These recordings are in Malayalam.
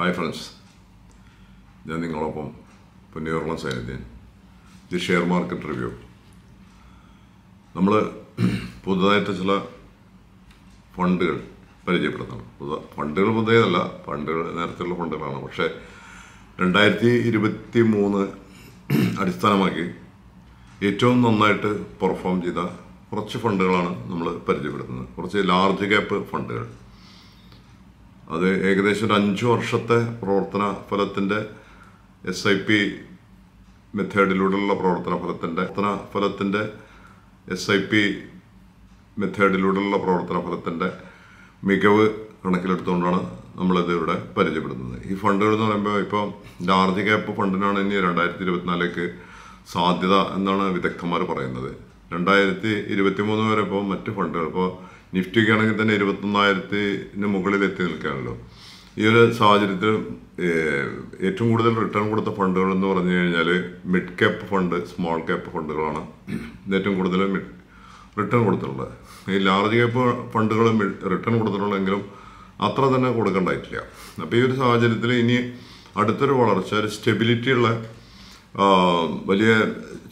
ഹായ് ഫ്രണ്ട്സ് ഞാൻ നിങ്ങളോടൊപ്പം പുന്നയൂർളം സൈനിധ്യൻ ദി ഷെയർ മാർക്കറ്റ് റിവ്യൂ നമ്മൾ പുതുതായിട്ട് ചില ഫണ്ടുകൾ പരിചയപ്പെടുത്തണം പുതു ഫണ്ടുകൾ പുതിയതല്ല ഫണ്ടുകൾ നേരത്തെയുള്ള ഫണ്ടുകളാണ് പക്ഷേ രണ്ടായിരത്തി ഇരുപത്തി മൂന്ന് അടിസ്ഥാനമാക്കി ഏറ്റവും നന്നായിട്ട് പെർഫോം ചെയ്ത കുറച്ച് ഫണ്ടുകളാണ് നമ്മൾ പരിചയപ്പെടുത്തുന്നത് കുറച്ച് ലാർജ് ക്യാപ്പ് ഫണ്ടുകൾ അത് ഏകദേശം ഒരു അഞ്ച് വർഷത്തെ പ്രവർത്തന ഫലത്തിൻ്റെ എസ് ഐ പി മെത്തേഡിലൂടെയുള്ള പ്രവർത്തന ഫലത്തിൻ്റെ പ്രവർത്തന ഫലത്തിൻ്റെ എസ് ഐ പി മെത്തേഡിലൂടെയുള്ള പ്രവർത്തന ഫലത്തിൻ്റെ മികവ് കണക്കിലെടുത്തുകൊണ്ടാണ് നമ്മളിത് ഇവിടെ പരിചയപ്പെടുന്നത് ഈ ഫണ്ടുകൾ എന്ന് പറയുമ്പോൾ ഇപ്പോൾ ലാർജ് ക്യാപ്പ് ഫണ്ടിനാണ് ഇനി രണ്ടായിരത്തി ഇരുപത്തിനാലേക്ക് സാധ്യത എന്നാണ് വിദഗ്ധന്മാർ പറയുന്നത് രണ്ടായിരത്തി ഇരുപത്തി മൂന്ന് വരെ ഇപ്പോൾ മറ്റ് ഫണ്ടുകൾ ഇപ്പോൾ നിഫ്റ്റിക്കാണെങ്കിൽ തന്നെ ഇരുപത്തൊന്നായിരത്തിന് മുകളിൽ എത്തി നിൽക്കുകയാണല്ലോ ഈ ഒരു സാഹചര്യത്തിൽ ഏറ്റവും കൂടുതൽ റിട്ടേൺ കൊടുത്ത ഫണ്ടുകൾ എന്ന് പറഞ്ഞു കഴിഞ്ഞാൽ mid cap fund small cap ഫണ്ടുകളാണ് ഏറ്റവും കൂടുതൽ റിട്ടേൺ കൊടുത്തിട്ടുള്ളത് ഈ ലാർജ് ക്യാപ്പ് ഫണ്ടുകൾ റിട്ടേൺ കൊടുത്തിട്ടുള്ളെങ്കിലും അത്ര തന്നെ കൊടുക്കേണ്ടായിട്ടില്ല അപ്പോൾ ഈ ഒരു സാഹചര്യത്തിൽ ഇനി അടുത്തൊരു വളർച്ച ഒരു സ്റ്റെബിലിറ്റിയുള്ള വലിയ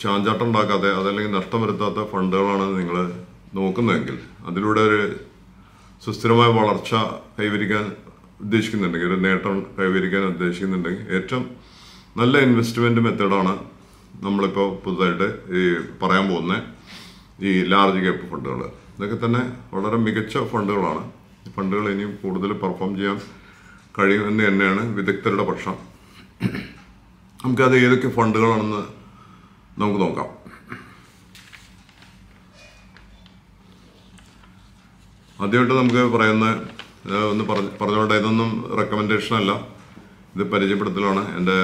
ചാഞ്ചാട്ടം ഉണ്ടാക്കാത്ത അതല്ലെങ്കിൽ നഷ്ടം വരുത്താത്ത ഫണ്ടുകളാണ് നിങ്ങൾ നോക്കുന്നതെങ്കിൽ അതിലൂടെ ഒരു സുസ്ഥിരമായ വളർച്ച കൈവരിക്കാൻ ഉദ്ദേശിക്കുന്നുണ്ടെങ്കിൽ ഒരു നേട്ടം കൈവരിക്കാൻ ഉദ്ദേശിക്കുന്നുണ്ടെങ്കിൽ ഏറ്റവും നല്ല ഇൻവെസ്റ്റ്മെൻറ്റ് മെത്തേഡാണ് നമ്മളിപ്പോൾ പുതുതായിട്ട് ഈ പറയാൻ പോകുന്ന ഈ ലാർജ് ക്യാപ്പ് ഫണ്ടുകൾ ഇതൊക്കെ തന്നെ വളരെ മികച്ച ഫണ്ടുകളാണ് ഫണ്ടുകൾ ഇനിയും കൂടുതൽ പെർഫോം ചെയ്യാൻ കഴിയുമെന്ന് തന്നെയാണ് വിദഗ്ധരുടെ പക്ഷം നമുക്കത് ഏതൊക്കെ ഫണ്ടുകളാണെന്ന് നമുക്ക് നോക്കാം ആദ്യമായിട്ട് നമുക്ക് പറയുന്ന ഒന്ന് പറഞ്ഞു പറഞ്ഞോട്ടെ ഇതൊന്നും റെക്കമെൻഡേഷനല്ല ഇത് പരിചയപ്പെടുത്തലാണ് എൻ്റെ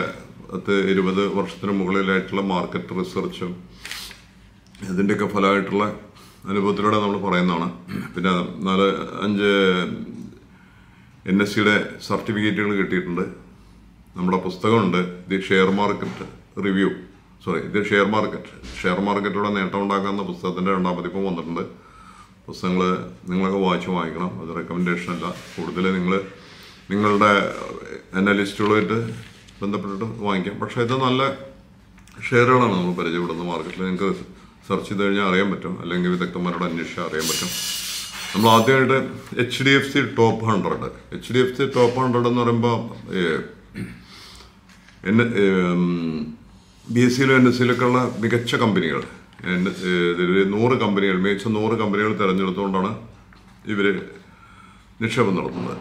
അത് ഇരുപത് വർഷത്തിന് മുകളിലായിട്ടുള്ള മാർക്കറ്റ് റിസർച്ചും ഇതിൻ്റെയൊക്കെ ഫലമായിട്ടുള്ള അനുഭവത്തിലൂടെ നമ്മൾ പറയുന്നതാണ് പിന്നെ നാല് അഞ്ച് എൻ എസ് സിയുടെ സർട്ടിഫിക്കറ്റുകൾ കിട്ടിയിട്ടുണ്ട് നമ്മുടെ പുസ്തകമുണ്ട് the share market review sorry ഇത് ഷെയർ മാർക്കറ്റ് ഷെയർ മാർക്കറ്റിലൂടെ നേട്ടം ഉണ്ടാക്കുന്ന പുസ്തകത്തിൻ്റെ രണ്ടാം പതിപ്പും വന്നിട്ടുണ്ട് പുസ്തകങ്ങൾ നിങ്ങളൊക്കെ വായിച്ച് വാങ്ങിക്കണം അത് റെക്കമെൻഡേഷൻ അല്ല കൂടുതൽ നിങ്ങൾ നിങ്ങളുടെ അനലിസ്റ്റുകളുമായിട്ട് ബന്ധപ്പെട്ടിട്ട് വാങ്ങിക്കാം പക്ഷേ ഇത് നല്ല ഷെയറുകളാണ് നമ്മൾ പരിചയപ്പെടുന്നത് മാർക്കറ്റിൽ നിങ്ങൾക്ക് സെർച്ച് ചെയ്ത് കഴിഞ്ഞാൽ അറിയാൻ പറ്റും അല്ലെങ്കിൽ വിദഗ്ധന്മാരോട് അന്വേഷിച്ച് അറിയാൻ പറ്റും നമ്മൾ ആദ്യമായിട്ട് H D F C top hundred H D F C top hundred എന്ന് പറയുമ്പോൾ എൻ ബി എസ് സിയിലും എൻ എസ് സിയിലൊക്കെ ഉള്ള മികച്ച കമ്പനികൾ നൂറ് കമ്പനികൾ മികച്ച നൂറ് കമ്പനികൾ തിരഞ്ഞെടുത്തുകൊണ്ടാണ് ഇവർ നിക്ഷേപം നടത്തുന്നത്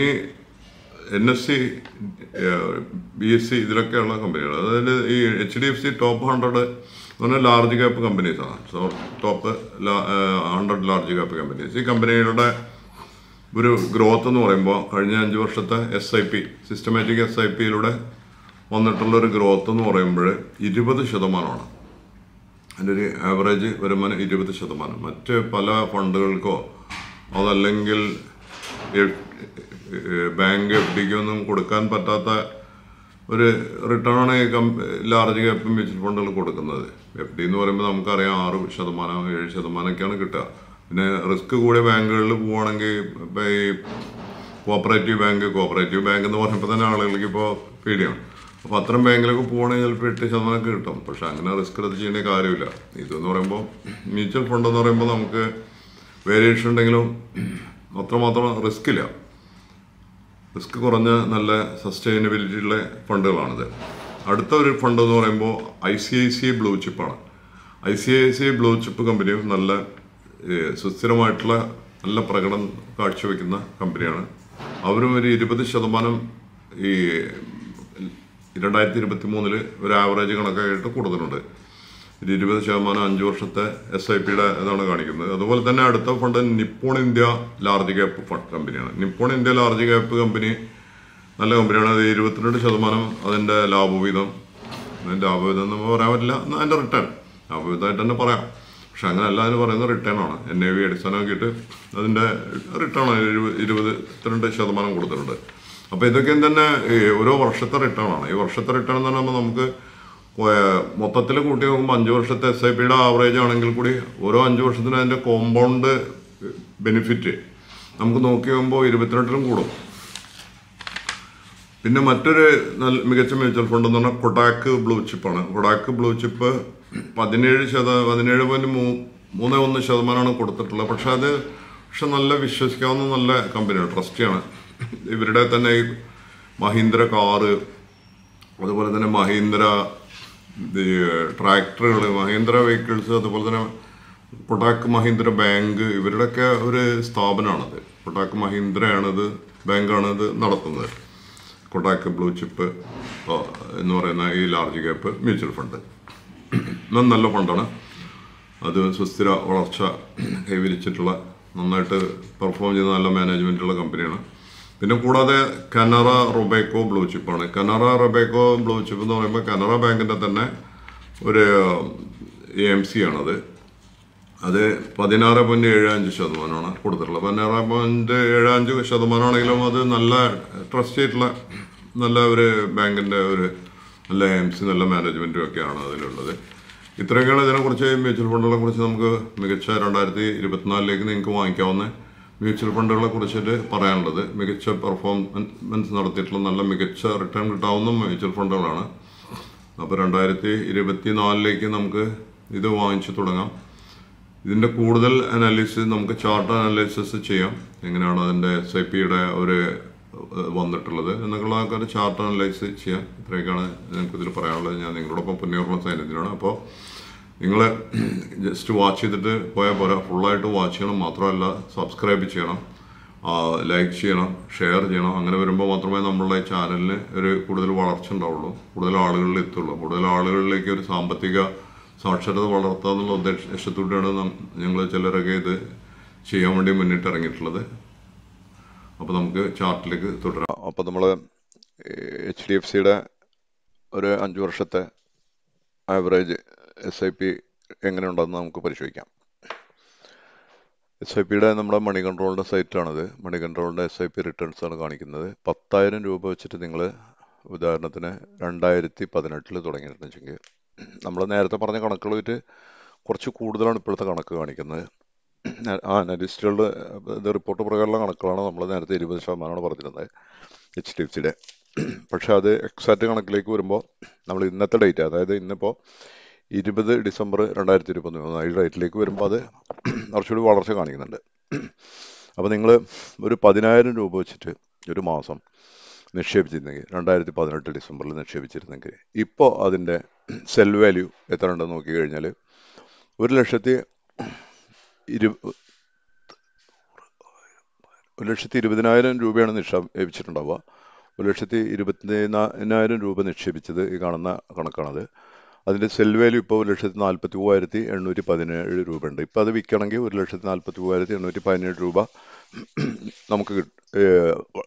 ഈ N S C B S C ഇതിലൊക്കെയുള്ള കമ്പനികൾ അതായത് ഈ H D F C top hundred എന്ന് പറഞ്ഞാൽ ലാർജ് ക്യാപ്പ് കമ്പനീസാണ് so top hundred large cap companies ഈ കമ്പനികളുടെ ഒരു ഗ്രോത്ത് എന്ന് പറയുമ്പോൾ കഴിഞ്ഞ അഞ്ച് വർഷത്തെ S I P systematic S ഐ പിയിലൂടെ വന്നിട്ടുള്ളൊരു ഒരു ഗ്രോത്ത് എന്ന് പറയുമ്പോൾ ഇരുപത് ശതമാനമാണ് അതിൻ്റെ ഒരു ആവറേജ് വരുമാനം ഇരുപത് ശതമാനം മറ്റ് പല ഫണ്ടുകൾക്കോ അതല്ലെങ്കിൽ ബാങ്ക് എഫ് ഡിക്കൊന്നും ഒന്നും കൊടുക്കാൻ പറ്റാത്ത ഒരു റിട്ടേൺ റിട്ടേണാണ് ലാർജ് ക്യാപ്പ് മ്യൂച്വൽ ഫണ്ടുകൾ കൊടുക്കുന്നത് എഫ് ഡി എന്ന് പറയുമ്പോൾ നമുക്കറിയാം ആറ് ശതമാനം ഏഴ് ശതമാനമൊക്കെയാണ് കിട്ടുക പിന്നെ റിസ്ക് കൂടിയ ബാങ്കുകളിൽ പോവുകയാണെങ്കിൽ ഇപ്പോൾ ഈ കോപ്പറേറ്റീവ് ബാങ്ക് കോപ്പറേറ്റീവ് ബാങ്ക് എന്ന് പറഞ്ഞപ്പോൾ തന്നെ ആളുകൾക്ക് ഇപ്പോൾ പേടിയാണ് അപ്പോൾ അത്തരം ബാങ്കിലൊക്കെ പോകണമെങ്കിൽ ചിലപ്പോൾ എട്ട് ശതമാനം കിട്ടും പക്ഷെ അങ്ങനെ റിസ്ക് എടുത്ത് ചെയ്യേണ്ട കാര്യമില്ല ഇതെന്ന് പറയുമ്പോൾ മ്യൂച്വൽ ഫണ്ട് എന്ന് പറയുമ്പോൾ നമുക്ക് വേരിയേഷൻ ഉണ്ടെങ്കിലും അത്രമാത്രം റിസ്ക് ഇല്ല റിസ്ക് കുറഞ്ഞ നല്ല സസ്റ്റൈനബിലിറ്റി ഉള്ള ഫണ്ടുകളാണിത് അടുത്ത ഒരു ഫണ്ട് എന്ന് പറയുമ്പോൾ I C I C I blue ചിപ്പാണ് I C I C I blue chip കമ്പനിയും നല്ല സുസ്ഥിരമായിട്ടുള്ള നല്ല പ്രകടനം കാഴ്ചവെക്കുന്ന കമ്പനിയാണ് അവരും ഒരു ഇരുപത് ശതമാനം ഈ രണ്ടായിരത്തി ഇരുപത്തി മൂന്നിൽ ഒരു ആവറേജ് കണക്കായിട്ട് കൂടുതലുണ്ട് ഇത് ഇരുപത് ശതമാനം അഞ്ച് വർഷത്തെ എസ് ഐ പിയുടെ ഇതാണ് കാണിക്കുന്നത് അതുപോലെ തന്നെ അടുത്ത fund Nippon India large cap fund കമ്പനിയാണ് Nippon India large cap company നല്ല കമ്പനിയാണ് അത് ഇരുപത്തിരണ്ട് ശതമാനം അതിൻ്റെ ലാഭവിഹിതം ലാഭവിധം എന്ന് പറയാൻ പറ്റില്ല അതിൻ്റെ റിട്ടേൺ ലാഭവിധമായിട്ട് തന്നെ പറയാം പക്ഷെ അല്ല അതിന് പറയുന്ന റിട്ടേൺ ആണ് എൻ ഐ വി അടിസ്ഥാനമാക്കിയിട്ട് അതിൻ്റെ റിട്ടേൺ ഇരുപത് ഇരുപത്തിരണ്ട് ശതമാനം കൊടുത്തിട്ടുണ്ട് അപ്പോൾ ഇതൊക്കെയും തന്നെ ഓരോ വർഷത്തെ ആണ് ഈ വർഷത്തെ റിട്ടേൺ എന്ന് പറയുമ്പോൾ നമുക്ക് മൊത്തത്തിൽ കൂട്ടി നോക്കുമ്പോൾ അഞ്ച് വർഷത്തെ എസ് ഐ പിയുടെ ആവറേജ് ആണെങ്കിൽ കൂടി ഓരോ അഞ്ച് വർഷത്തിനും അതിൻ്റെ കോമ്പൗണ്ട് ബെനിഫിറ്റ് നമുക്ക് നോക്കി നോക്കുമ്പോൾ ഇരുപത്തിരണ്ടിലും കൂടും പിന്നെ മറ്റൊരു നല്ല മികച്ച മ്യൂച്വൽ ഫണ്ട് എന്ന് പറഞ്ഞാൽ കൊടാക്ക് ബ്ലൂ ചിപ്പാണ് കൊടാക്ക് ബ്ലൂ ചിപ്പ് പതിനേഴ് ശത പതിനേഴ് പോയിന്റ് മൂ മൂന്ന് ഒന്ന് ശതമാനമാണ് കൊടുത്തിട്ടുള്ളത് പക്ഷെ അത് പക്ഷെ നല്ല വിശ്വസിക്കാവുന്ന നല്ല കമ്പനിയാണ് ട്രസ്റ്റിയാണ് ഇവരുടെ തന്നെ മഹീന്ദ്ര കാറ് അതുപോലെ തന്നെ മഹീന്ദ്ര ട്രാക്ടറുകൾ മഹീന്ദ്ര വെഹിക്കിൾസ് അതുപോലെ തന്നെ കൊടാക്ക് മഹീന്ദ്ര ബാങ്ക് ഇവരുടെയൊക്കെ ഒരു സ്ഥാപനമാണത് കൊടാക്ക് മഹീന്ദ്രയാണത് ബാങ്കാണത് നടത്തുന്നത് കൊട്ടാക്ക് ബ്ലൂ ചിപ്പ് എന്ന് പറയുന്ന ഈ ലാർജ് ക്യാപ്പ് മ്യൂച്വൽ ഫണ്ട് നല്ല ഫണ്ടാണ് അത് സുസ്ഥിര വളർച്ച കൈവരിച്ചിട്ടുള്ള നന്നായിട്ട് പെർഫോം ചെയ്ത നല്ല മാനേജ്മെൻറ്റുള്ള കമ്പനിയാണ് പിന്നെ കൂടാതെ കനറ റൊബേക്കോ ബ്ലൂ ചിപ്പാണ് കനറ റൊബേക്കോ ബ്ലൂ ചിപ്പ് എന്ന് പറയുമ്പോൾ കനറ ബാങ്കിൻ്റെ തന്നെ ഒരു എം സി ആണത് അത് പതിനാറ് പോയിൻറ്റ് ഏഴ് അഞ്ച് ശതമാനമാണ് കൊടുത്തിട്ടുള്ളത് പതിനാറ് പോയിൻറ്റ് ഏഴ് അഞ്ച് ശതമാനമാണെങ്കിലും അത് നല്ല ട്രസ്റ്റ് ആയിട്ടുള്ള നല്ല ഒരു ബാങ്കിൻ്റെ ഒരു നല്ല എം സി നല്ല മാനേജ്മെൻറ്റും ഒക്കെയാണ് അതിലുള്ളത് ഇത്രയൊക്കെയാണ് ഇതിനെക്കുറിച്ച് മ്യൂച്വൽ ഫണ്ടുകളെ കുറിച്ച് നമുക്ക് മികച്ച രണ്ടായിരത്തി ഇരുപത്തിനാലിലേക്ക് നിങ്ങൾക്ക് വാങ്ങിക്കാവുന്ന മ്യൂച്വൽ ഫണ്ടുകളെ കുറിച്ചിട്ട് പറയാനുള്ളത് മികച്ച പെർഫോമൻസ് നടത്തിയിട്ടുള്ള നല്ല മികച്ച റിട്ടേൺ കിട്ടാവുന്ന മ്യൂച്വൽ ഫണ്ടുകളാണ് അപ്പോൾ രണ്ടായിരത്തി ഇരുപത്തി നാലിലേക്ക് നമുക്ക് ഇത് വാങ്ങിച്ചു തുടങ്ങാം ഇതിൻ്റെ കൂടുതൽ അനാലിസിസ് നമുക്ക് ചാർട്ട് അനാലിസിസ് ചെയ്യാം എങ്ങനെയാണ് അതിൻ്റെ എസ് ഐ പിയുടെ ഒരു വന്നിട്ടുള്ളത് എന്നൊക്കെയുള്ള ആൾക്കാർ ചാർട്ട് അനലൈസ് ചെയ്യാം ഇത്രയൊക്കെയാണ് ഞങ്ങൾക്ക് ഇതിൽ പറയാനുള്ളത് ഞാൻ നിങ്ങളോടൊപ്പം പുന്നയൂർമ്മ സൈന്യത്തിനാണ് അപ്പോൾ നിങ്ങൾ ജസ്റ്റ് വാച്ച് ചെയ്തിട്ട് പോയാൽ പോരാ ഫുള്ളായിട്ട് വാച്ച് ചെയ്യണം മാത്രമല്ല സബ്സ്ക്രൈബ് ചെയ്യണം ലൈക്ക് ചെയ്യണം ഷെയർ ചെയ്യണം അങ്ങനെ വരുമ്പോൾ മാത്രമേ നമ്മളുടെ ചാനലിന് ഒരു കൂടുതൽ വളർച്ച ഉണ്ടാവുള്ളൂ കൂടുതൽ ആളുകളിൽ എത്തുള്ളൂ കൂടുതൽ ആളുകളിലേക്ക് ഒരു സാമ്പത്തിക സാക്ഷരത വളർത്തുക എന്നുള്ള ഉദ്ദേശത്തോടെയാണ് ഞങ്ങൾ ചിലരൊക്കെ ഇത് ചെയ്യാൻ വേണ്ടി മുന്നിട്ട് ഇറങ്ങിയിട്ടുള്ളത് അപ്പോൾ നമുക്ക് ചാർട്ടിലേക്ക് തുടരാം അപ്പോൾ നമ്മൾ എച്ച് ഡി എഫ് സിയുടെ ഒരു അഞ്ച് വർഷത്തെ ആവറേജ് എസ് ഐ പി എങ്ങനെ ഉണ്ടെന്ന് നമുക്ക് പരിശോധിക്കാം എസ് ഐ പിയുടെ നമ്മുടെ മണി കൺട്രോളിൻ്റെ സൈറ്റാണിത് മണി കൺട്രോളിൻ്റെ എസ് ഐ പി റിട്ടേൺസ് ആണ് കാണിക്കുന്നത് പത്തായിരം രൂപ വെച്ചിട്ട് നിങ്ങൾ ഉദാഹരണത്തിന് രണ്ടായിരത്തി പതിനെട്ടിൽ തുടങ്ങിയിട്ടുണ്ട് വെച്ചെങ്കിൽ നമ്മൾ നേരത്തെ പറഞ്ഞ കണക്കുകൾ വെച്ച് കുറച്ച് കൂടുതലാണ് ഇപ്പോഴത്തെ കണക്ക് കാണിക്കുന്നത് ആ അനലിസ്റ്റുകളുടെ ഇത് റിപ്പോർട്ട് പ്രകാരമുള്ള കണക്കുകളാണ് നമ്മൾ നേരത്തെ ഇരുപത് ശതമാനമാണ് പറഞ്ഞിരുന്നത് എച്ച് ഡി എഫ് സിയുടെ പക്ഷേ അത് എക്സാക്റ്റ് കണക്കിലേക്ക് വരുമ്പോൾ നമ്മൾ ഇന്നത്തെ ഡേറ്റ് അതായത് ഇന്നിപ്പോൾ ഇരുപത് ഡിസംബർ രണ്ടായിരത്തി ഇരുപത്തി മൂന്ന് ഈ ഡേറ്റിലേക്ക് വരുമ്പോൾ അത് കുറച്ചുകൂടി വളർച്ച കാണിക്കുന്നുണ്ട് അപ്പോൾ നിങ്ങൾ ഒരു പതിനായിരം രൂപ വെച്ചിട്ട് ഒരു മാസം നിക്ഷേപിച്ചിരുന്നെങ്കിൽ രണ്ടായിരത്തി പതിനെട്ട് ഡിസംബറിൽ നിക്ഷേപിച്ചിരുന്നെങ്കിൽ ഇപ്പോൾ അതിൻ്റെ സെൽ വാല്യൂ എത്ര ഉണ്ടെന്ന് നോക്കി കഴിഞ്ഞാൽ ഒരു ലക്ഷത്തി ഇരു ഒരു ലക്ഷത്തി ഇരുപതിനായിരം രൂപയാണ് നിക്ഷേപിച്ചിട്ടുണ്ടാവുക ഒരു ലക്ഷത്തി ഇരുപത്തിനായിരം രൂപ നിക്ഷേപിച്ചത് ഈ കാണുന്ന കണക്കാണത് അതിൻ്റെ സെൽ വാല്യൂ ഇപ്പോൾ ഒരു ലക്ഷത്തി നാൽപ്പത്തി മൂവായിരത്തി എണ്ണൂറ്റി പതിനേഴ് രൂപ ഉണ്ട് ഇപ്പോൾ അത് വിൽക്കണമെങ്കിൽ ഒരു ലക്ഷത്തി നാൽപ്പത്തി മൂവായിരത്തി എണ്ണൂറ്റി പതിനേഴ് രൂപ നമുക്ക്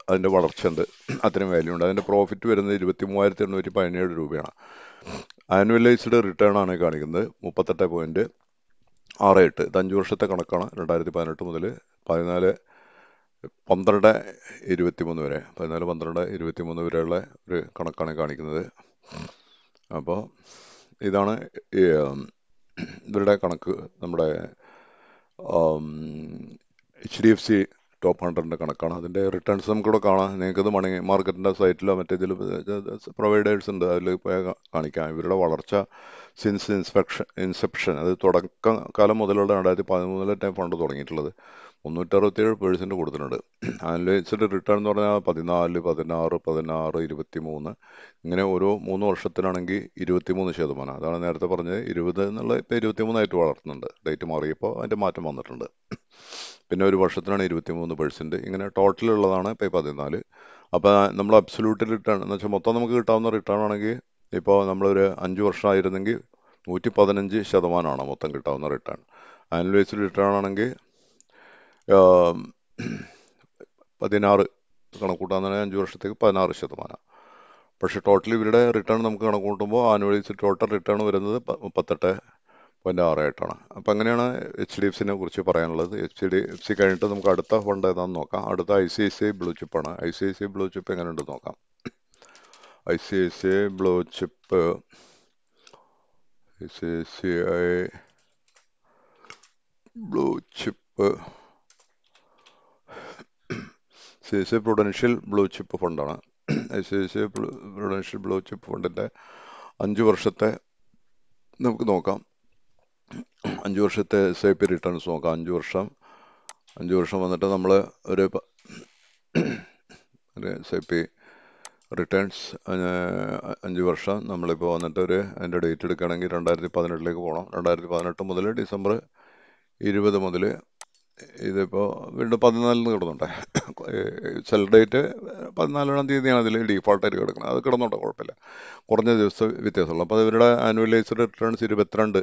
അതിൻ്റെ വളർച്ച ഉണ്ട് അത്രയും വാല്യൂ ഉണ്ട് അതിൻ്റെ പ്രോഫിറ്റ് വരുന്നത് ഇരുപത്തി മൂവായിരത്തി എണ്ണൂറ്റി പതിനേഴ് രൂപയാണ് ആനുവലൈസ്ഡ് റിട്ടേൺ ആണ് കാണിക്കുന്നത് മുപ്പത്തെട്ട് പോയിൻറ്റ് ആറ് എട്ട് ഇത് അഞ്ച് വർഷത്തെ കണക്കാണ് രണ്ടായിരത്തി പതിനെട്ട് മുതൽ പതിനാല് പന്ത്രണ്ട് ഇരുപത്തി മൂന്ന് വരെ പതിനാല് പന്ത്രണ്ട് ഇരുപത്തി മൂന്ന് വരെയുള്ള ഒരു കണക്കാണ് കാണിക്കുന്നത് അപ്പോൾ ഇതാണ് ഇവരുടെ കണക്ക് നമ്മുടെ H D F C top ഹൺഡ്രഡിൻ്റെ കണക്കാണ് അതിൻ്റെ റിട്ടേൺസ് കൂടെ കാണാം നിങ്ങൾക്കത് മണി മാർക്കറ്റിൻ്റെ സൈറ്റിലോ മറ്റേതിലോ പ്രൊവൈഡേഴ്സ് ഉണ്ട് അതിൽ കാണിക്കാം ഇവരുടെ വളർച്ച സിൻസ് ഇൻസ്പെക്ഷൻ ഇൻസെപ്ഷൻ അത് തുടക്ക കാലം മുതലുള്ള രണ്ടായിരത്തി പതിമൂന്നിലെ ഫണ്ട് തുടങ്ങിയിട്ടുള്ളത് മുന്നൂറ്ററുപത്തേഴ് പേഴ്സൻറ്റ് കൊടുത്തിട്ടുണ്ട് ആനുവലൈസ്ഡ് റിട്ടേൺ എന്ന് പറഞ്ഞാൽ പതിനാല് പതിനാറ് പതിനാറ് ഇരുപത്തി മൂന്ന് ഇങ്ങനെ ഓരോ മൂന്ന് വർഷത്തിനാണെങ്കിൽ ഇരുപത്തി മൂന്ന് ശതമാനം അതാണ് നേരത്തെ പറഞ്ഞത് ഇരുപത് എന്നുള്ള ഇപ്പോൾ ഇരുപത്തി മൂന്നായിട്ട് വളർത്തുന്നുണ്ട് ഡേറ്റ് മാറിയപ്പോൾ അതിൻ്റെ മാറ്റം വന്നിട്ടുണ്ട് പിന്നെ ഒരു വർഷത്തിനാണ് ഇരുപത്തി മൂന്ന് പേഴ്സൻറ്റ് ഇങ്ങനെ ടോട്ടലുള്ളതാണ് ഇപ്പോൾ പതിനാല് അപ്പോൾ നമ്മൾ അബ്സൊല്യൂട്ട് റിട്ടേൺ എന്ന് വെച്ചാൽ മൊത്തം നമുക്ക് കിട്ടാവുന്ന റിട്ടേൺ ആണെങ്കിൽ ഇപ്പോൾ നമ്മളൊരു അഞ്ച് വർഷമായിരുന്നെങ്കിൽ നൂറ്റി പതിനഞ്ച് ശതമാനമാണ് മൊത്തം കിട്ടാവുന്ന റിട്ടേൺ ആനുവൽ റിട്ടേൺ ആണെങ്കിൽ പതിനാറ് കണക്കൂട്ടാൻ പറഞ്ഞാൽ അഞ്ച് വർഷത്തേക്ക് പതിനാറ് ശതമാനം പക്ഷേ ടോട്ടൽ ഇവരുടെ റിട്ടേൺ നമുക്ക് കണക്ക് കൂട്ടുമ്പോൾ ആനുവലൈസ് ടോട്ടൽ റിട്ടേൺ വരുന്നത് മുപ്പത്തെട്ട് ആറ് ആയിട്ടാണ് അപ്പോൾ അങ്ങനെയാണ് എച്ച് ഡി എഫ് സിനെ കുറിച്ച് പറയാനുള്ളത് എച്ച് ഡി എഫ് സി കഴിഞ്ഞിട്ട് നമുക്ക് അടുത്ത ഫണ്ട് ഏതാണെന്ന് നോക്കാം അടുത്ത I C I C I blue ചിപ്പാണ് I C I C I blue chip എങ്ങനെയുണ്ടെന്ന് നോക്കാം I C I C I blue chip I C I C I blue chip C C prudential blue chip ഫണ്ടാണ് C C prudential blue chip ഫണ്ടിൻ്റെ അഞ്ച് വർഷത്തെ നമുക്ക് നോക്കാം അഞ്ച് വർഷത്തെ എസ് ഐ പി റിട്ടേൺസ് നോക്കാം അഞ്ച് വർഷം അഞ്ച് വർഷം വന്നിട്ട് നമ്മൾ ഒരു എസ് ഐ പി റിട്ടേൺസ് അഞ്ച് വർഷം നമ്മളിപ്പോൾ വന്നിട്ട് ഒരു അതിൻ്റെ ഡേറ്റ് എടുക്കുകയാണെങ്കിൽ രണ്ടായിരത്തി പതിനെട്ടിലേക്ക് പോകണം രണ്ടായിരത്തി പതിനെട്ട് മുതൽ ഡിസംബർ ഇരുപത് മുതൽ ഇതിപ്പോൾ വീണ്ടും പതിനാലിന് കിടന്നുണ്ട് സെൽ ഡേറ്റ് പതിനാലാം തീയതിയാണ് അതിൽ ഡീഫോൾട്ടായിട്ട് കിടക്കുന്നത് അത് കിടന്നുണ്ടോ കുഴപ്പമില്ല കുറഞ്ഞ ദിവസം വ്യത്യാസമുള്ളൂ അപ്പോൾ ഇവരുടെ ആനുവലൈസ്ഡ് റിട്ടേൺസ് ഇരുപത്തിരണ്ട്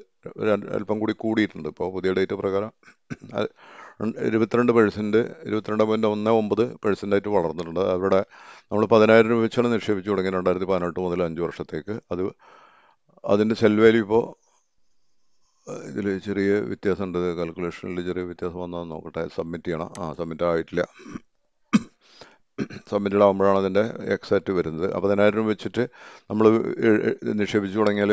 അല്പം കൂടി കൂടിയിട്ടുണ്ട് ഇപ്പോൾ പുതിയ ഡേറ്റ് പ്രകാരം ഇരുപത്തിരണ്ട് പെഴ്സൻറ്റ് ഇരുപത്തിരണ്ട് പോയിൻറ്റ് ഒന്ന് ഒമ്പത് പെഴ്സൻ്റായിട്ട് വളർന്നിട്ടുണ്ട് അവരുടെ നമ്മൾ പതിനായിരം രൂപ വെച്ചാണ് നിക്ഷേപിച്ചു തുടങ്ങി രണ്ടായിരത്തി പതിനെട്ട് മുതൽ അഞ്ച് വർഷത്തേക്ക് അത് അതിൻ്റെ സെൽ വാല്യൂ ഇപ്പോൾ ഇതിൽ ചെറിയ വ്യത്യാസം ഉണ്ട് കാൽക്കുലേഷനിൽ ചെറിയ വ്യത്യാസം വന്നാൽ നോക്കട്ടെ സബ്മിറ്റ് ചെയ്യണം ആ സബ്മിറ്റ് ആയിട്ടില്ല സബ്മിറ്റഡ് ആകുമ്പോഴാണ് അതിൻ്റെ എക്സാക്റ്റ് വരുന്നത് പതിനായിരം രൂപ വെച്ചിട്ട് നമ്മൾ നിക്ഷേപിച്ചു തുടങ്ങിയാൽ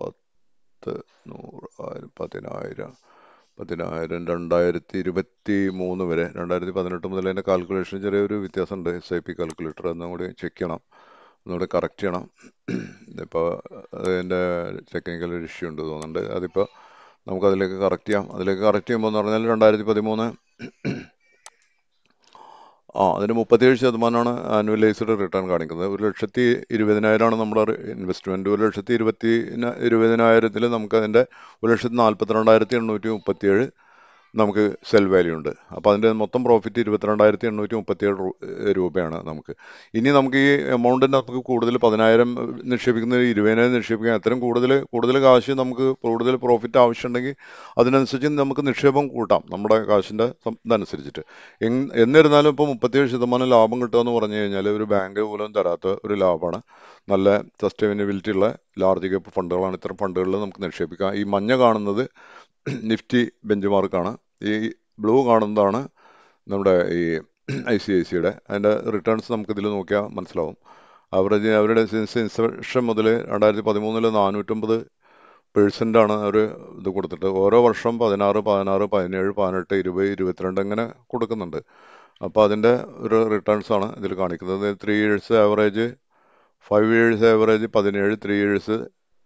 പത്ത് നൂറ് ആയിരം പതിനായിരം പതിനായിരം രണ്ടായിരത്തി ഇരുപത്തി മൂന്ന് വരെ രണ്ടായിരത്തി പതിനെട്ട് മുതൽ അതിൻ്റെ കാൽക്കുലേഷൻ ചെറിയൊരു വ്യത്യാസമുണ്ട് എസ് ഐ പി കാൽക്കുലേറ്റർ എന്നും കൂടി ചെക്ക് ചെയ്യണം ഒന്നുകൂടെ കറക്റ്റ് ചെയ്യണം ഇതിപ്പോൾ അതിൻ്റെ ടെക്നിക്കൽ ഒരു ഇഷ്യൂ ഉണ്ട് തോന്നുന്നുണ്ട് അതിപ്പോൾ നമുക്ക് അതിലേക്ക് കറക്റ്റ് ചെയ്യാം അതിലേക്ക് കറക്റ്റ് ചെയ്യുമ്പോൾ എന്ന് പറഞ്ഞാൽ രണ്ടായിരത്തി പതിമൂന്ന് ആ അതിന് മുപ്പത്തിയേഴ് ശതമാനമാണ് ആനുവലൈസ്ഡ് റിട്ടേൺ കാണിക്കുന്നത് ഒരു ലക്ഷത്തി ഇരുപതിനായിരമാണ് നമ്മുടെ ഇൻവെസ്റ്റ്മെൻറ്റ് ഒരു ലക്ഷത്തി ഇരുപത്തി ഇരുപതിനായിരത്തിൽ നമുക്കതിൻ്റെ ഒരു ലക്ഷത്തി നാൽപ്പത്തി രണ്ടായിരത്തി എണ്ണൂറ്റി മുപ്പത്തിയേഴ് നമുക്ക് സെൽ വാല്യൂ ഉണ്ട് അപ്പോൾ അതിൻ്റെ മൊത്തം പ്രോഫിറ്റ് ഇരുപത്തിരണ്ടായിരത്തി എണ്ണൂറ്റി മുപ്പത്തിയേഴ് രൂപയാണ് നമുക്ക് ഇനി നമുക്ക് ഈ എമൗണ്ടിൻ്റെ നമുക്ക് കൂടുതൽ പതിനായിരം നിക്ഷേപിക്കുന്ന ഇരുപതിനായിരം നിക്ഷേപിക്കാൻ അത്രയും കൂടുതൽ കൂടുതൽ കാശ് നമുക്ക് കൂടുതൽ പ്രോഫിറ്റ് ആവശ്യമുണ്ടെങ്കിൽ അതിനനുസരിച്ച് നമുക്ക് നിക്ഷേപം കൂട്ടാം നമ്മുടെ കാശിൻ്റെ ഇതനുസരിച്ചിട്ട് എന്നിരുന്നാലും ഇപ്പോൾ മുപ്പത്തിയേഴ് ശതമാനം ലാഭം കിട്ടുകയെന്ന് പറഞ്ഞു കഴിഞ്ഞാൽ ഒരു ബാങ്ക് പോലും തരാത്ത ഒരു ലാഭമാണ് നല്ല സസ്റ്റൈനബിലിറ്റി ഉള്ള ലാർജ് ക്യാപ്പ് ഫണ്ടുകളാണ് ഇത്തരം ഫണ്ടുകളിൽ നമുക്ക് നിക്ഷേപിക്കാം ഈ മഞ്ഞ കാണുന്നത് നിഫ്റ്റി ബെഞ്ച് മാർക്കാണ് ഈ ബ്ലൂ കാണുന്നതാണ് നമ്മുടെ ഈ ഐ സി ഐ സിയുടെ അതിൻ്റെ റിട്ടേൺസ് നമുക്കിതിൽ നോക്കിയാൽ മനസ്സിലാവും അവരുടെ അവരുടെ സിൻസ് ഇൻസെപ്ഷൻ മുതൽ രണ്ടായിരത്തി പതിമൂന്നിൽ നാനൂറ്റൊമ്പത് പേഴ്സൻ്റാണ് അവർ ഇത് കൊടുത്തിട്ട് ഓരോ വർഷം പതിനാറ് പതിനാറ് പതിനേഴ് പതിനെട്ട് ഇരുപത് ഇരുപത്തിരണ്ട് ഇങ്ങനെ കൊടുക്കുന്നുണ്ട് അപ്പോൾ അതിൻ്റെ ഒരു റിട്ടേൺസ് ആണ് ഇതിൽ കാണിക്കുന്നത് three years average five years average പതിനേഴ് ത്രീ ഇയേഴ്സ്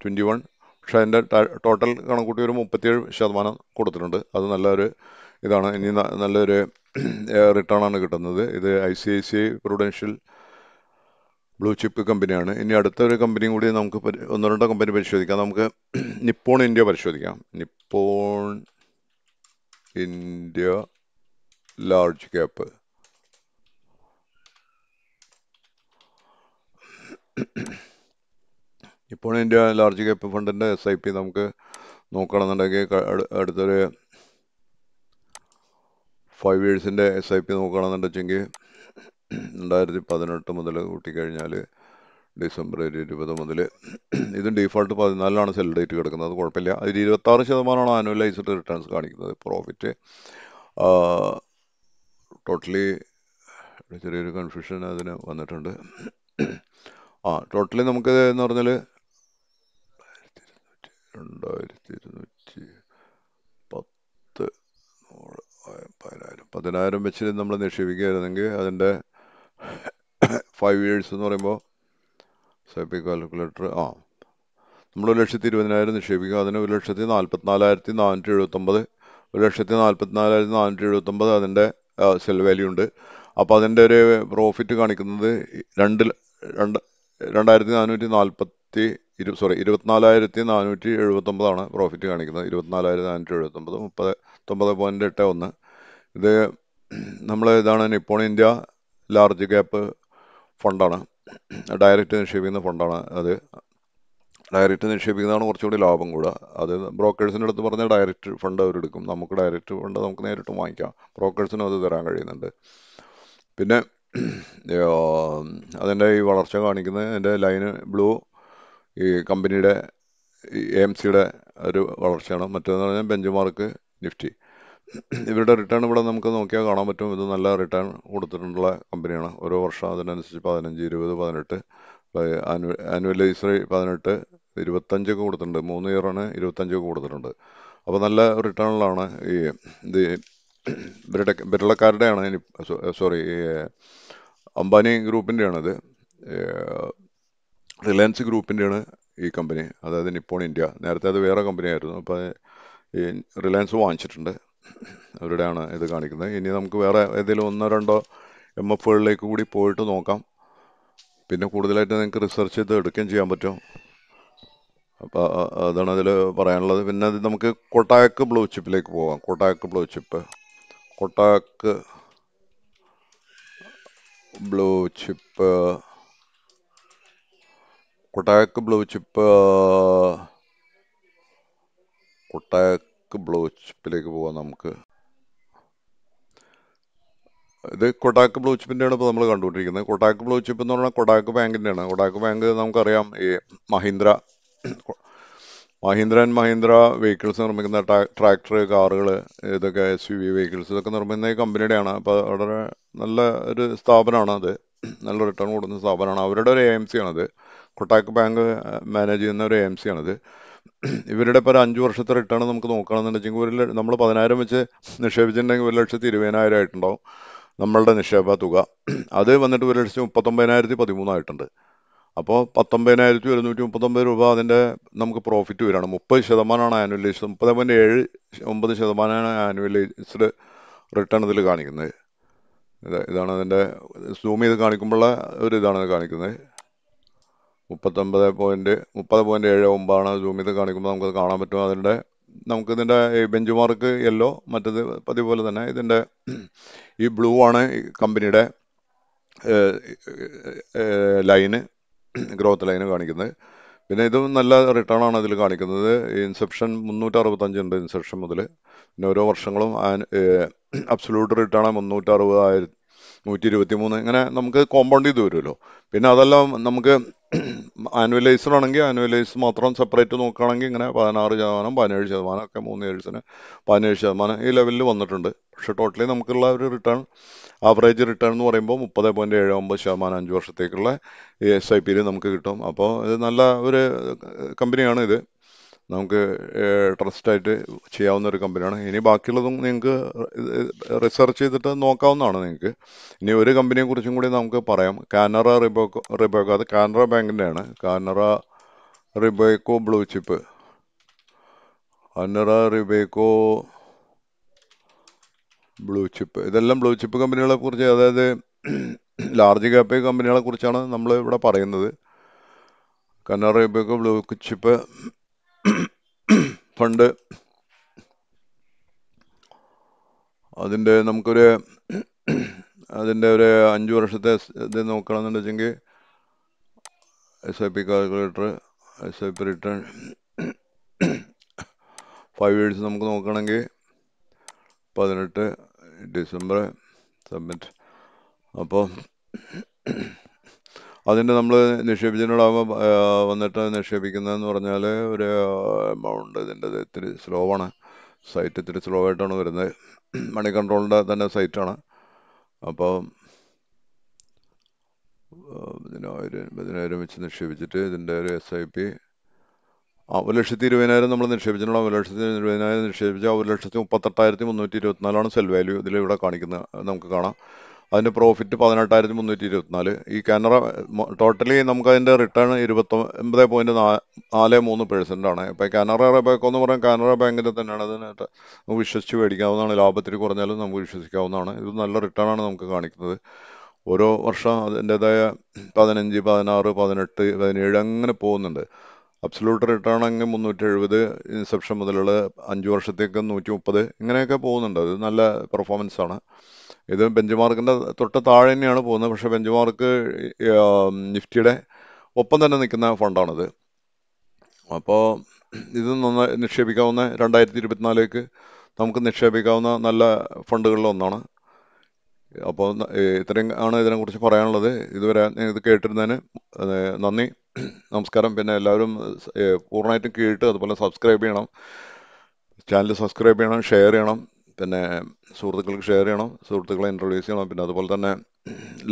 ട്വൻറ്റി വൺ പക്ഷേ അതിൻ്റെ ടോട്ടൽ കണക്കൂട്ടി ഒരു മുപ്പത്തിയേഴ് ശതമാനം കൊടുത്തിട്ടുണ്ട് അത് നല്ലൊരു ഇതാണ് ഇനി നല്ലൊരു റിട്ടേൺ ആണ് കിട്ടുന്നത് ഇത് I C I C I prudential blue chip കമ്പനിയാണ് ഇനി അടുത്തൊരു കമ്പനി കൂടി നമുക്ക് ഒന്ന് രണ്ടോ കമ്പനി പരിശോധിക്കാം നമുക്ക് നിപ്പോൺ ഇന്ത്യ പരിശോധിക്കാം നിപ്പോൺ ഇന്ത്യ ലാർജ് ക്യാപ്പ് ഇപ്പോൾ ഇന്ത്യ ലാർജ് കേപ്പ് ഫണ്ടിൻ്റെ എസ് ഐ പി നമുക്ക് നോക്കുകയാണെന്നുണ്ടെങ്കിൽ അടുത്തൊരു ഫൈവ് ഇയേഴ്സിൻ്റെ എസ് ഐ പി നോക്കുകയാണെന്നുണ്ടെങ്കിൽ രണ്ടായിരത്തി പതിനെട്ട് മുതൽ കൂട്ടിക്കഴിഞ്ഞാൽ ഡിസംബർ ഇരുപത് മുതൽ ഇതും ഡീഫോൾട്ട് പതിനാലിലാണ് സെൽ ഡേറ്റ് കിടക്കുന്നത് അത് കുഴപ്പമില്ല അതിൽ ഇരുപത്താറ് ശതമാനമാണ് ആനുവലൈസ്ഡ് റിട്ടേൺസ് കാണിക്കുന്നത് പ്രോഫിറ്റ് ടോട്ടലി ചെറിയൊരു കൺഫ്യൂഷൻ അതിന് വന്നിട്ടുണ്ട് ആ ടോട്ടലി നമുക്കിത് എന്ന് പറഞ്ഞാൽ രണ്ടായിരത്തി ഇരുന്നൂറ്റി പത്ത് പതിനായിരം പതിനായിരം വെച്ച് നമ്മൾ നിക്ഷേപിക്കുകയായിരുന്നെങ്കിൽ അതിൻ്റെ ഫൈവ് ഇയേഴ്സ് എന്ന് പറയുമ്പോൾ സൈപ്പി കാൽക്കുലേറ്റർ ആ നമ്മൾ ഒരു ലക്ഷത്തി ഇരുപതിനായിരം നിക്ഷേപിക്കുക അതിന് ഒരു ലക്ഷത്തി നാൽപ്പത്തിനാലായിരത്തി നാനൂറ്റി എഴുപത്തൊമ്പത് ഒരു ലക്ഷത്തി നാൽപ്പത്തിനാലായിരത്തി നാനൂറ്റി എഴുപത്തൊമ്പത് അതിൻ്റെ സെൽ വാല്യൂ ഉണ്ട് അപ്പോൾ അതിൻ്റെ ഒരു പ്രോഫിറ്റ് കാണിക്കുന്നത് രണ്ട് രണ്ട് രണ്ടായിരത്തി നാനൂറ്റി നാൽപ്പത്തി ഇരു സോറി ഇരുപത്തിനാലായിരത്തി നാനൂറ്റി എഴുപത്തൊമ്പതാണ് പ്രോഫിറ്റ് കാണിക്കുന്നത് ഇരുപത്തിനാലായിരത്തി നാനൂറ്റി എഴുപത്തൊമ്പത് മുപ്പത് ഒമ്പത് പോയിൻറ്റ് എട്ട് ഒന്ന് ഇത് നമ്മൾ ഇതാണ് നിപ്പോൺ ഇന്ത്യ ലാർജ് ക്യാപ്പ് ഫണ്ടാണ് ഡയറക്റ്റ് നിക്ഷേപിക്കുന്ന ഫണ്ടാണ് അത് ഡയറക്റ്റ് നിക്ഷേപിക്കുന്നതാണ് കുറച്ചുകൂടി ലാഭം കൂടുക അത് ബ്രോക്കേഴ്സിൻ്റെ അടുത്ത് പറഞ്ഞാൽ ഡയറക്റ്റ് ഫണ്ട് അവർ എടുക്കും നമുക്ക് ഡയറക്റ്റ് ഫണ്ട് നമുക്ക് നേരിട്ട് വാങ്ങിക്കാം ബ്രോക്കേഴ്സിനും അത് തരാൻ കഴിയുന്നുണ്ട് പിന്നെ അതിൻ്റെ ഈ വളർച്ച കാണിക്കുന്നത് അതിൻ്റെ ലൈന് ബ്ലൂ ഈ കമ്പനിയുടെ എം സിയുടെ ഒരു വളർച്ചയാണ് മറ്റേന്ന് പറഞ്ഞാൽ ബെഞ്ച് മാർക്ക് നിഫ്റ്റി ഇവരുടെ റിട്ടേൺ ഇവിടെ നമുക്ക് നോക്കിയാൽ കാണാൻ പറ്റും ഇത് നല്ല റിട്ടേൺ കൊടുത്തിട്ടുള്ള കമ്പനിയാണ് ഓരോ വർഷം അതിനനുസരിച്ച് പതിനഞ്ച് ഇരുപത് പതിനെട്ട് ആനുവലൈസറി പതിനെട്ട് ഇരുപത്തഞ്ചൊക്കെ കൊടുത്തിട്ടുണ്ട് മൂന്ന് ഇയറാണ് ഇരുപത്തഞ്ചൊക്കെ കൊടുത്തിട്ടുണ്ട് അപ്പോൾ നല്ല റിട്ടേണിലാണ് ഈ ഇത് ബിരട ബിരളക്കാരുടെയാണ് സോറി അംബാനി ഗ്രൂപ്പിൻ്റെയാണിത് റിലയൻസ് ഗ്രൂപ്പിൻ്റെയാണ് ഈ കമ്പനി അതായത് നിപ്പോൺ ഇന്ത്യ നേരത്തെ അത് വേറെ കമ്പനിയായിരുന്നു അപ്പോൾ ഈ റിലയൻസ് വാങ്ങിച്ചിട്ടുണ്ട് അവരുടെയാണ് ഇത് കാണിക്കുന്നത് ഇനി നമുക്ക് വേറെ ഏതെങ്കിലും ഒന്നോ രണ്ടോ എം എഫുകളിലേക്ക് കൂടി പോയിട്ട് നോക്കാം പിന്നെ കൂടുതലായിട്ട് നിങ്ങൾക്ക് റിസർച്ച് ചെയ്ത് എടുക്കുകയും ചെയ്യാൻ പറ്റും അപ്പോൾ അതാണ് അതിൽ പറയാനുള്ളത് പിന്നെ നമുക്ക് കൊട്ടാക്ക് ബ്ലൂ ചിപ്പിലേക്ക് പോകാം Kotak blue chip Kotak blue chip Kotak blue chip Kotak blue ചിപ്പിലേക്ക് പോവാം നമുക്ക് ഇത് കൊട്ടാക്ക് ബ്ലൂ ചിപ്പിൻ്റെയാണ് ഇപ്പോൾ നമ്മൾ കണ്ടുകൊണ്ടിരിക്കുന്നത് കൊട്ടാക്ക് ബ്ലൂ ചിപ്പ് എന്ന് പറഞ്ഞാൽ കൊടാക്ക് ബാങ്കിൻ്റെയാണ് കൊടാക്ക് ബാങ്ക് നമുക്കറിയാം ഈ മഹീന്ദ്ര മഹീന്ദ്ര ആൻഡ് മഹീന്ദ്ര വെഹിക്കിൾസ് നിർമ്മിക്കുന്ന ട്രാക്ടർ കാറുകൾ ഇതൊക്കെ എസ് യു വി വെഹിക്കിൾസ് ഇതൊക്കെ നിർമ്മിക്കുന്ന ഈ കമ്പനിയുടെയാണ് അപ്പോൾ വളരെ നല്ല ഒരു സ്ഥാപനമാണ് അത് നല്ല റിട്ടേൺ കൊടുക്കുന്ന സ്ഥാപനമാണ് അവരുടെ ഒരു എ എം സി ആണത് കൊട്ടാക്ക് ബാങ്ക് മാനേജ് ചെയ്യുന്ന ഒരു എം സി ആണിത് ഇവരുടെ ഇപ്പോൾ ഒരു അഞ്ച് വർഷത്തെ റിട്ടേൺ നമുക്ക് നോക്കുകയാണെന്നുണ്ടെങ്കിൽ ഒരു നമ്മൾ പതിനായിരം വെച്ച് നിക്ഷേപിച്ചിട്ടുണ്ടെങ്കിൽ ഒരു ലക്ഷത്തി ഇരുപതിനായിരം ആയിട്ടുണ്ടാവും നമ്മളുടെ നിക്ഷേപ തുക അത് വന്നിട്ട് ഒരു ലക്ഷത്തി മുപ്പത്തൊമ്പതിനായിരത്തി പതിമൂന്നായിട്ടുണ്ട് അപ്പോൾ പത്തൊമ്പതിനായിരത്തി ഒരുന്നൂറ്റി മുപ്പത്തൊമ്പത് രൂപ അതിൻ്റെ നമുക്ക് പ്രോഫിറ്റ് വരികയാണ് മുപ്പത് ശതമാനമാണ് ആനുവലൈസ് മുപ്പത് പോയിൻ്റ് ഏഴ് ഒമ്പത് ശതമാനമാണ് ആനുവലൈസ്ഡ് റിട്ടേൺ ഇതിൽ കാണിക്കുന്നത് ഇതാണ് അതിൻ്റെ സൂം ചെയ്ത് കാണിക്കുമ്പോഴുള്ള ഒരു ഇതാണ് കാണിക്കുന്നത് മുപ്പത്തൊമ്പത് പോയിന്റ് മുപ്പത് പോയിന്റ് ഏഴ് ഒമ്പതാണ് സൂം ചെയ്ത് കാണിക്കുമ്പോൾ നമുക്കത് കാണാൻ പറ്റും അതിൻ്റെ നമുക്കിതിൻ്റെ ബെഞ്ച് മാർക്ക് യെല്ലോ മറ്റത് പതിവ് പോലെ തന്നെ ഇതിൻ്റെ ഈ ബ്ലൂ ആണ് കമ്പനിയുടെ ലൈന് ഗ്രോത്ത് ലൈന് കാണിക്കുന്നത് പിന്നെ ഇതും നല്ല റിട്ടേൺ ആണ് അതിൽ കാണിക്കുന്നത് ഇൻസെപ്ഷൻ മുന്നൂറ്ററുപത്തഞ്ചുണ്ട് ഇൻസെപ്ഷൻ മുതൽ പിന്നെ ഓരോ വർഷങ്ങളും അബ്സൊല്യൂട്ട് റിട്ടേൺ മുന്നൂറ്ററുപതായിരത്തി നൂറ്റി ഇരുപത്തി മൂന്ന് ഇങ്ങനെ നമുക്ക് കോമ്പൗണ്ട് ചെയ്ത് വരുമല്ലോ പിന്നെ അതെല്ലാം നമുക്ക് ആനുവലൈസർ ആണെങ്കിൽ ആനുവലൈസ് മാത്രം സെപ്പറേറ്റ് നോക്കുകയാണെങ്കിൽ ഇങ്ങനെ പതിനാറ് ശതമാനം പതിനേഴ് ശതമാനം ഒക്കെ മൂന്ന് ഏഴ്സിന് പതിനേഴ് ശതമാനം ഈ ലെവലിൽ വന്നിട്ടുണ്ട് പക്ഷേ ടോട്ടലി നമുക്കുള്ള ഒരു റിട്ടേൺ ആവറേജ് റിട്ടേൺ എന്ന് പറയുമ്പോൾ മുപ്പത് പോയിൻറ്റ് ഏഴ് ഒമ്പത് ശതമാനം അഞ്ച് വർഷത്തേക്കുള്ള എസ് ഐ പിയിൽ നമുക്ക് കിട്ടും അപ്പോൾ ഇത് നല്ല ഒരു കമ്പനിയാണ് ഇത് നമുക്ക് ട്രസ്റ്റായിട്ട് ചെയ്യാവുന്ന ഒരു കമ്പനിയാണ് ഇനി ബാക്കിയുള്ളതും നിങ്ങൾക്ക് റിസർച്ച് ചെയ്തിട്ട് നോക്കാവുന്നതാണ് നിങ്ങൾക്ക് ഇനി ഒരു കമ്പനിയെ കുറിച്ചും കൂടി നമുക്ക് പറയാം കാനറ റിബോക്കോ റിബോക്കോ അത് കാനറ ആണ് Canara Robeco blue chip Canara Robeco blue chip ഇതെല്ലാം ബ്ലൂ ചിപ്പ് കമ്പനികളെ കുറിച്ച് അതായത് ലാർജ് ക്യാപ്പ് കമ്പനികളെ കുറിച്ചാണ് നമ്മൾ ഇവിടെ പറയുന്നത് Canara Robeco blue chip fund അതിൻ്റെ നമുക്കൊരു അതിൻ്റെ ഒരു അഞ്ച് വർഷത്തെ ഇത് നോക്കണമെന്ന് വെച്ചെങ്കിൽ S I P calculator S I P return five years നമുക്ക് നോക്കണമെങ്കിൽ പതിനെട്ട് ഡിസംബർ സബ്മിറ്റ് അപ്പോൾ അതിൻ്റെ നമ്മൾ നിക്ഷേപിച്ചതിനോടാകുമ്പോൾ വന്നിട്ട് നിക്ഷേപിക്കുന്നതെന്ന് പറഞ്ഞാൽ ഒരു എമൗണ്ട് ഇതിൻ്റെ ഇത്തിരി സ്ലോ ആണ് സൈറ്റ് ഇത്തിരി സ്ലോ ആയിട്ടാണ് വരുന്നത് മണി കൺട്രോളിൻ്റെ തന്നെ സൈറ്റാണ് അപ്പോൾ പതിനായിരം പതിനായിരം വെച്ച് നിക്ഷേപിച്ചിട്ട് ഇതിൻ്റെ ഒരു എസ് ഐ പി ആ ഒരു ലക്ഷത്തി ഇരുപതിനായിരം നമ്മൾ നിക്ഷേപിച്ചിട്ടുള്ള ഒരു ലക്ഷത്തി ഇരുപതിനായിരം നിക്ഷേപിച്ച ഒരു ലക്ഷത്തി മുപ്പത്തെട്ടായിരത്തി മുന്നൂറ്റി ഇരുപത്തിനാലാണ് സെൽ വാല്യൂ ഇതിൽ ഇവിടെ കാണിക്കുന്നത് നമുക്ക് കാണാം അതിൻ്റെ പ്രോഫിറ്റ് പതിനെട്ടായിരത്തി മുന്നൂറ്റി ഇരുപത്തിനാല് ഈ കാനറ ടോട്ടലി നമുക്കതിൻ്റെ റിട്ടേൺ ഇരുപത്തി ഒമ്പത് പോയിൻറ്റ് നാല് മൂന്ന് പെർസെൻ്റ് ആണ് ഇപ്പോൾ കാനറ ബാങ്ക് എന്ന് പറയാൻ കാനറ ബാങ്കിൻ്റെ തന്നെയാണ് അതിനായിട്ട് നമുക്ക് വിശ്വസിച്ച് മേടിക്കാവുന്നതാണ് ലാഭത്തിൽ കുറഞ്ഞാലും നമുക്ക് വിശ്വസിക്കാവുന്നതാണ് ഇത് നല്ല റിട്ടേൺ ആണ് നമുക്ക് കാണിക്കുന്നത് ഓരോ വർഷം അതിൻ്റെതായ പതിനഞ്ച് പതിനാറ് പതിനെട്ട് പതിനേഴ് അങ്ങനെ പോകുന്നുണ്ട് അബ്സലൂട്ട് റിട്ടേൺ അങ്ങ് മുന്നൂറ്റി എഴുപത് ഇൻസെപ്ഷൻ മുതലുള്ള അഞ്ച് വർഷത്തേക്ക് നൂറ്റി മുപ്പത് ഇങ്ങനെയൊക്കെ പോകുന്നുണ്ട് അത് നല്ല പെർഫോമൻസ് ആണ് ഇത് ബെഞ്ച് മാർക്കിൻ്റെ തൊട്ട് താഴെ തന്നെയാണ് പോകുന്നത് പക്ഷേ ബെഞ്ച് മാർക്ക് നിഫ്റ്റിയുടെ ഒപ്പം തന്നെ നിൽക്കുന്ന ഫണ്ടാണിത് അപ്പോൾ ഇത് നന്നായി നിക്ഷേപിക്കാവുന്ന രണ്ടായിരത്തി ഇരുപത്തിനാലേക്ക് നമുക്ക് നിക്ഷേപിക്കാവുന്ന നല്ല ഫണ്ടുകളിൽ ഒന്നാണ് അപ്പോൾ ഇത്രയും ആണ് ഇതിനെക്കുറിച്ച് പറയാനുള്ളത് ഇതുവരെ ഇത് കേട്ടിരുന്നതിന് നന്ദി നമസ്കാരം പിന്നെ എല്ലാവരും പൂർണ്ണമായിട്ടും കേട്ട് അതുപോലെ സബ്സ്ക്രൈബ് ചെയ്യണം ചാനൽ സബ്സ്ക്രൈബ് ചെയ്യണം ഷെയർ ചെയ്യണം പിന്നെ സുഹൃത്തുക്കൾക്ക് ഷെയർ ചെയ്യണം സുഹൃത്തുക്കളെ ഇൻട്രൊഡ്യൂസ് ചെയ്യണം പിന്നെ അതുപോലെ തന്നെ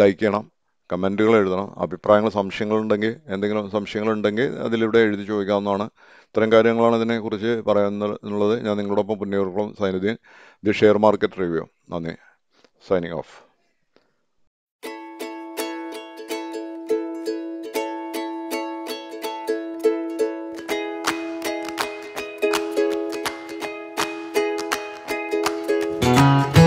ലൈക്ക് ചെയ്യണം കമൻറ്റുകൾ എഴുതണം അഭിപ്രായങ്ങൾ സംശയങ്ങളുണ്ടെങ്കിൽ എന്തെങ്കിലും സംശയങ്ങളുണ്ടെങ്കിൽ അതിലൂടെ എഴുതി ചോദിക്കാവുന്നതാണ് ഇത്തരം കാര്യങ്ങളാണ് ഇതിനെക്കുറിച്ച് പറയാനുള്ളത് ഞാൻ നിങ്ങളോടൊപ്പം പുണ്യവർക്കളും Zainuddin the share market review നന്ദി സൈനിങ് ഓഫ് Música